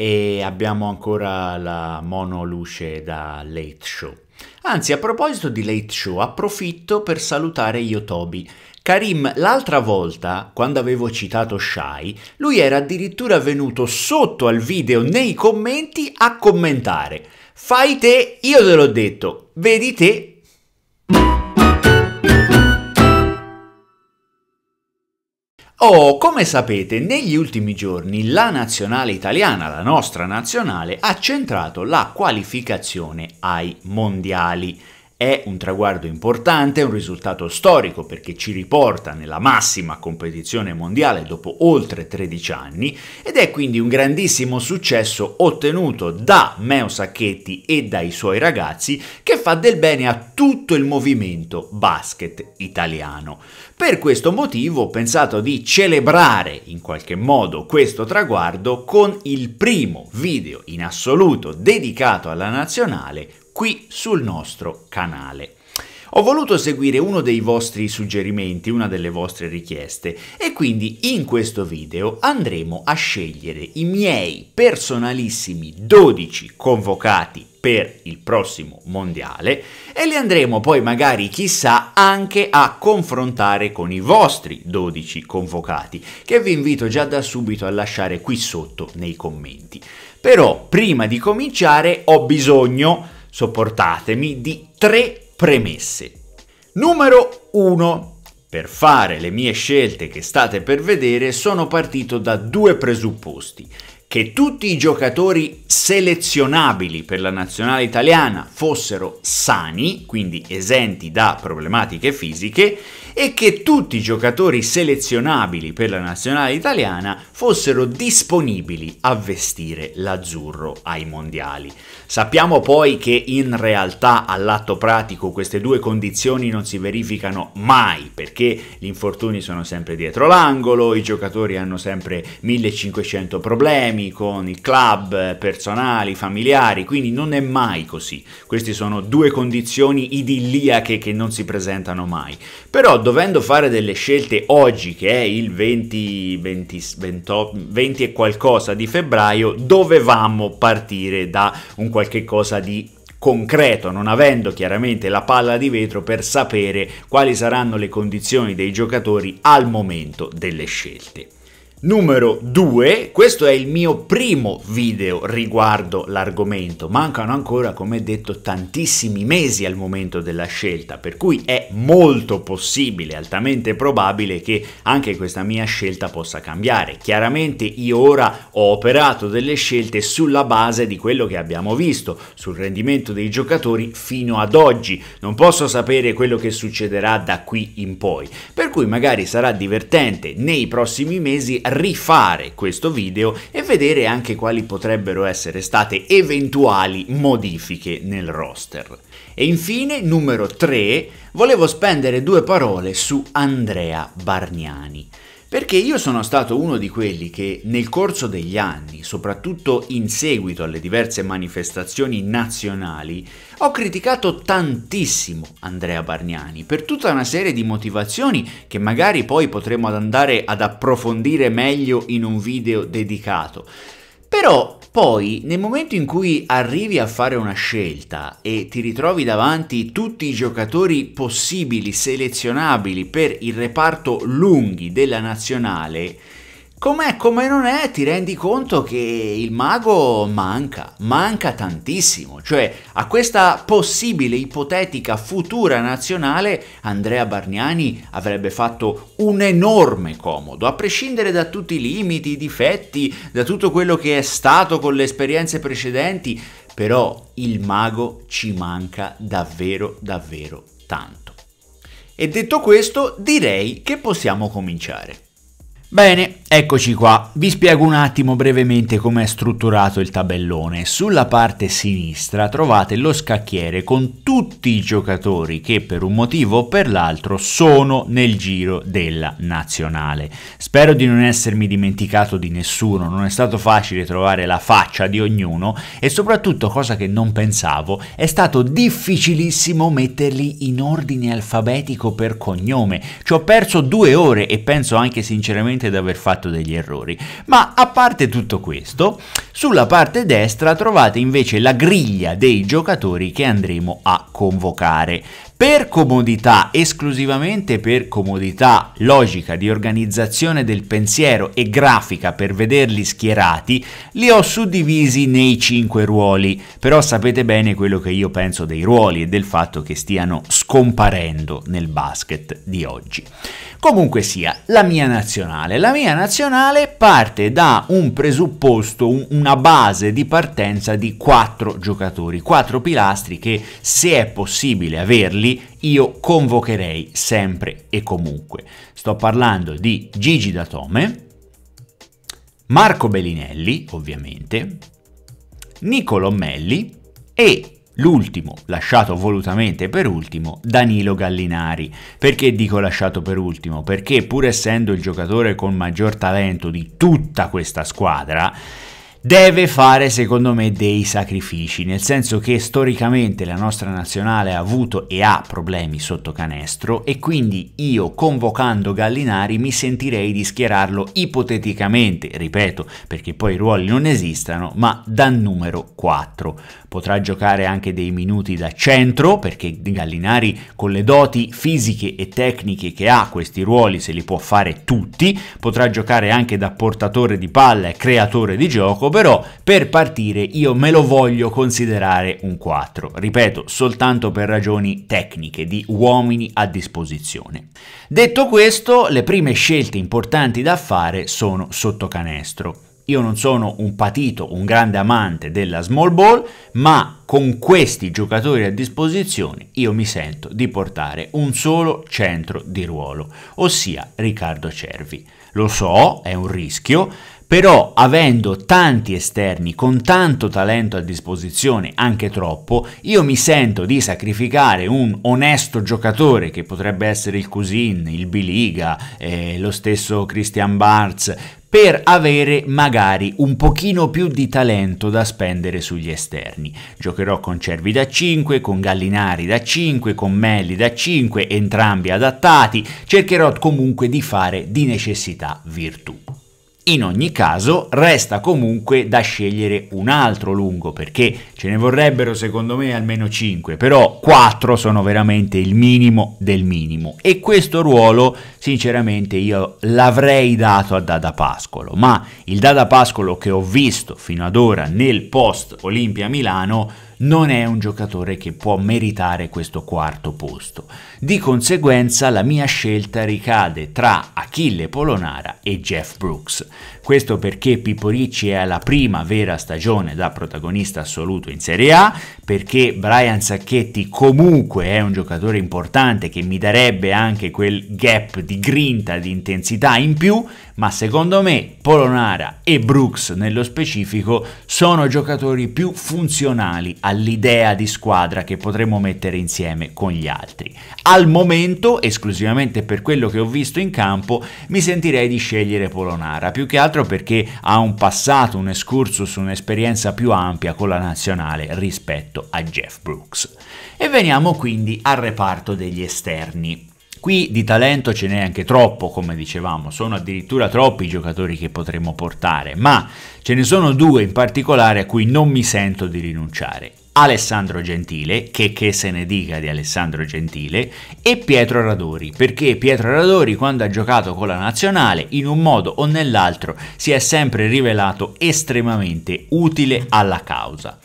e abbiamo ancora la monoluce da Late Show. Anzi, a proposito di Late Show, approfitto per salutare io Yotobi. Karim, l'altra volta, quando avevo citato Shai, lui era addirittura venuto sotto al video nei commenti a commentare. Fai te, io te l'ho detto, vedi te. Oh, come sapete, negli ultimi giorni la nazionale italiana, la nostra nazionale, ha centrato la qualificazione ai mondiali. È un traguardo importante, un risultato storico perché ci riporta nella massima competizione mondiale dopo oltre 13 anni ed è quindi un grandissimo successo ottenuto da Meo Sacchetti e dai suoi ragazzi che fa del bene a tutto il movimento basket italiano. Per questo motivo ho pensato di celebrare in qualche modo questo traguardo con il primo video in assoluto dedicato alla nazionale qui sul nostro canale. Ho voluto seguire uno dei vostri suggerimenti, una delle vostre richieste e quindi in questo video andremo a scegliere i miei personalissimi 12 convocati per il prossimo mondiale e li andremo poi magari chissà anche a confrontare con i vostri 12 convocati che vi invito già da subito a lasciare qui sotto nei commenti. Però prima di cominciare ho bisogno sopportatemi, di tre premesse. Numero 1. Per fare le mie scelte che state per vedere sono partito da due presupposti. Che tutti i giocatori selezionabili per la nazionale italiana fossero sani, quindi esenti da problematiche fisiche, e che tutti i giocatori selezionabili per la nazionale italiana fossero disponibili a vestire l'azzurro ai mondiali. Sappiamo poi che in realtà all'atto pratico queste due condizioni non si verificano mai perché gli infortuni sono sempre dietro l'angolo, i giocatori hanno sempre 1500 problemi con i club personali, familiari, quindi non è mai così. Queste sono due condizioni idilliache che non si presentano mai. Però dovendo fare delle scelte oggi, che è il 20, 20, 20, 20 e qualcosa di febbraio, dovevamo partire da un qualche cosa di concreto, non avendo chiaramente la palla di vetro per sapere quali saranno le condizioni dei giocatori al momento delle scelte. Numero 2, questo è il mio primo video riguardo l'argomento, mancano ancora come detto tantissimi mesi al momento della scelta, per cui è molto possibile, altamente probabile che anche questa mia scelta possa cambiare. Chiaramente io ora ho operato delle scelte sulla base di quello che abbiamo visto, sul rendimento dei giocatori fino ad oggi, non posso sapere quello che succederà da qui in poi, per cui magari sarà divertente nei prossimi mesi rifare questo video e vedere anche quali potrebbero essere state eventuali modifiche nel roster. E infine, numero 3, volevo spendere due parole su Andrea Bargnani. Perché io sono stato uno di quelli che nel corso degli anni, soprattutto in seguito alle diverse manifestazioni nazionali, ho criticato tantissimo Andrea Bargnani per tutta una serie di motivazioni che magari poi potremo andare ad approfondire meglio in un video dedicato. Però poi nel momento in cui arrivi a fare una scelta e ti ritrovi davanti tutti i giocatori possibili selezionabili per il reparto lunghi della nazionale, Com'è, come non è, ti rendi conto che il mago manca, manca tantissimo, cioè a questa possibile ipotetica futura nazionale Andrea Bargnani avrebbe fatto un enorme comodo, a prescindere da tutti i limiti, i difetti, da tutto quello che è stato con le esperienze precedenti, però il mago ci manca davvero davvero tanto. E detto questo direi che possiamo cominciare. Bene, eccoci qua. Vi spiego un attimo brevemente come è strutturato il tabellone. Sulla parte sinistra trovate lo scacchiere con tutti i giocatori che per un motivo o per l'altro sono nel giro della nazionale. Spero di non essermi dimenticato di nessuno, non è stato facile trovare la faccia di ognuno e soprattutto, cosa che non pensavo, è stato difficilissimo metterli in ordine alfabetico per cognome. Ci ho perso due ore e penso anche sinceramente sicuramente di aver fatto degli errori. Ma a parte tutto questo, sulla parte destra trovate invece la griglia dei giocatori che andremo a convocare. Per comodità, esclusivamente per comodità logica di organizzazione del pensiero e grafica per vederli schierati, li ho suddivisi nei cinque ruoli, però sapete bene quello che io penso dei ruoli e del fatto che stiano scomparendo nel basket di oggi. Comunque sia, la mia nazionale. La mia nazionale parte da un presupposto, un, una base di partenza di quattro giocatori, quattro pilastri che se è possibile averli quindi io convocherei sempre e comunque. Sto parlando di Gigi Datome, Marco Bellinelli, ovviamente, Nicolo Melli e L'ultimo, lasciato volutamente per ultimo, Danilo Gallinari. Perché dico lasciato per ultimo? Perché pur essendo il giocatore con maggior talento di tutta questa squadra, deve fare secondo me dei sacrifici, nel senso che storicamente la nostra nazionale ha avuto e ha problemi sotto canestro e quindi io convocando Gallinari mi sentirei di schierarlo ipoteticamente, ripeto, perché poi i ruoli non esistano, ma dal numero 4. Potrà giocare anche dei minuti da centro perché Gallinari con le doti fisiche e tecniche che ha questi ruoli se li può fare tutti, potrà giocare anche da portatore di palla e creatore di gioco gioco, però per partire io me lo voglio considerare un 4, ripeto, soltanto per ragioni tecniche di uomini a disposizione. Detto questo, le prime scelte importanti da fare sono sotto canestro. Io non sono un patito, un grande amante della small ball, ma con questi giocatori a disposizione io mi sento di portare un solo centro di ruolo, ossia Riccardo Cervi. Lo so, è un rischio, però avendo tanti esterni con tanto talento a disposizione, anche troppo, io mi sento di sacrificare un onesto giocatore che potrebbe essere il Cousin, il Biliga, eh, lo stesso Christian Barz, per avere magari un pochino più di talento da spendere sugli esterni. Giocherò con Cervi da 5, con Gallinari da 5, con Melli da 5, entrambi adattati, cercherò comunque di fare di necessità virtù. In ogni caso resta comunque da scegliere un altro lungo perché ce ne vorrebbero secondo me almeno 5, però 4 sono veramente il minimo del minimo e questo ruolo sinceramente io l'avrei dato a Dada Pascolo, ma il Dada Pascolo che ho visto fino ad ora nel post Olimpia Milano non è un giocatore che può meritare questo quarto posto. Di conseguenza la mia scelta ricade tra Achille Polonara e Jeff Brooks. Questo perché Pippo Ricci è alla prima vera stagione da protagonista assoluto in Serie A, perché Brian Sacchetti comunque è un giocatore importante che mi darebbe anche quel gap di grinta, di intensità in più, ma secondo me Polonara e Brooks nello specifico sono giocatori più funzionali all'idea di squadra che potremmo mettere insieme con gli altri. Al momento, esclusivamente per quello che ho visto in campo, mi sentirei di scegliere Polonara, più che altro 4 perché ha un passato, un escurso su un'esperienza più ampia con la nazionale rispetto a Jeff Brooks. E veniamo quindi al reparto degli esterni. Qui di talento ce n'è anche troppo, come dicevamo, sono addirittura troppi i giocatori che potremmo portare, ma ce ne sono due in particolare a cui non mi sento di rinunciare. Alessandro Gentile, che, che se ne dica di Alessandro Gentile, e Pietro Radori, perché Pietro Radori quando ha giocato con la nazionale in un modo o nell'altro si è sempre rivelato estremamente utile alla causa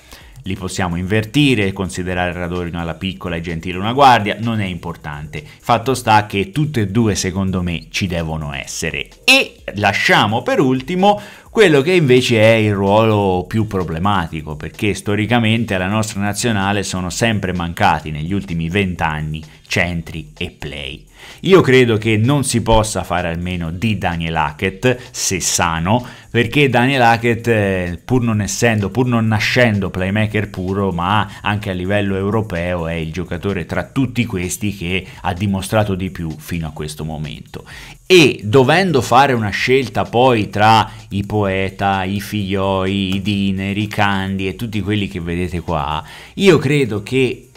li possiamo invertire, considerare il raddoppio alla piccola e gentile una guardia, non è importante. Fatto sta che tutte e due secondo me ci devono essere. E lasciamo per ultimo quello che invece è il ruolo più problematico, perché storicamente alla nostra nazionale sono sempre mancati negli ultimi vent'anni centri e play. Io credo che non si possa fare almeno di Daniel Hackett, se sano, perché Daniel Hackett, eh, pur non essendo, pur non nascendo playmaker puro, ma anche a livello europeo è il giocatore tra tutti questi che ha dimostrato di più fino a questo momento. E dovendo fare una scelta poi tra i poeta, i figlioi, i diner, i candi e tutti quelli che vedete qua, io credo che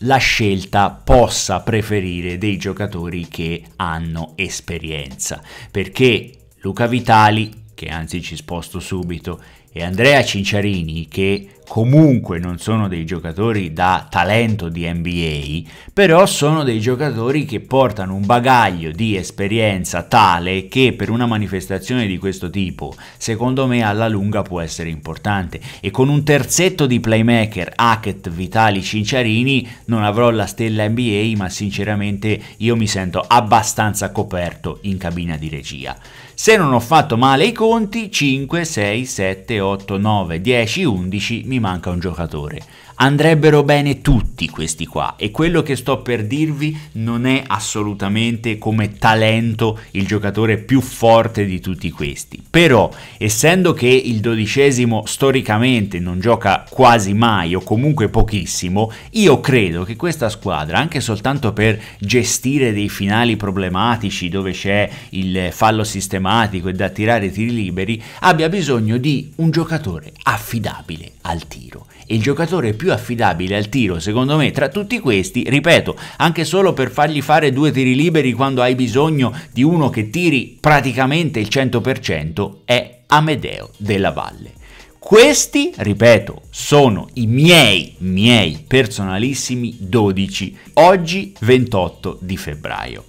la scelta possa preferire dei giocatori che hanno esperienza, perché Luca Vitali, che anzi ci sposto subito, e Andrea Cinciarini, che comunque non sono dei giocatori da talento di NBA, però sono dei giocatori che portano un bagaglio di esperienza tale che per una manifestazione di questo tipo, secondo me alla lunga può essere importante e con un terzetto di playmaker Hackett, Vitali, Cinciarini non avrò la stella NBA, ma sinceramente io mi sento abbastanza coperto in cabina di regia. Se non ho fatto male i conti, 5, 6, 7, 8, 9, 10, 11 mi mi manca un giocatore andrebbero bene tutti questi qua e quello che sto per dirvi non è assolutamente come talento il giocatore più forte di tutti questi. Però, essendo che il dodicesimo storicamente non gioca quasi mai o comunque pochissimo, io credo che questa squadra, anche soltanto per gestire dei finali problematici dove c'è il fallo sistematico e da tirare i tiri liberi, abbia bisogno di un giocatore affidabile al tiro. E il giocatore più più affidabile al tiro, secondo me, tra tutti questi, ripeto, anche solo per fargli fare due tiri liberi quando hai bisogno di uno che tiri praticamente il 100%, è Amedeo della Valle. Questi, ripeto, sono i miei, miei personalissimi 12, oggi 28 di febbraio.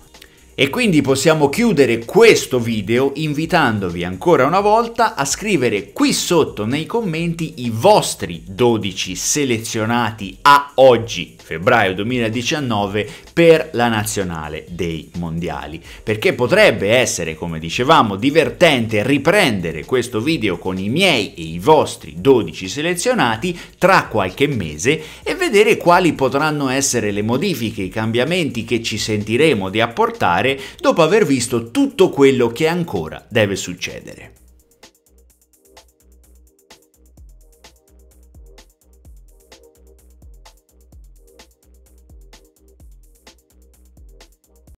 E quindi possiamo chiudere questo video invitandovi ancora una volta a scrivere qui sotto nei commenti i vostri 12 selezionati a oggi, febbraio 2019, per la nazionale dei mondiali. Perché potrebbe essere, come dicevamo, divertente riprendere questo video con i miei e i vostri 12 selezionati tra qualche mese e vedere quali potranno essere le modifiche, i cambiamenti che ci sentiremo di apportare dopo aver visto tutto quello che ancora deve succedere.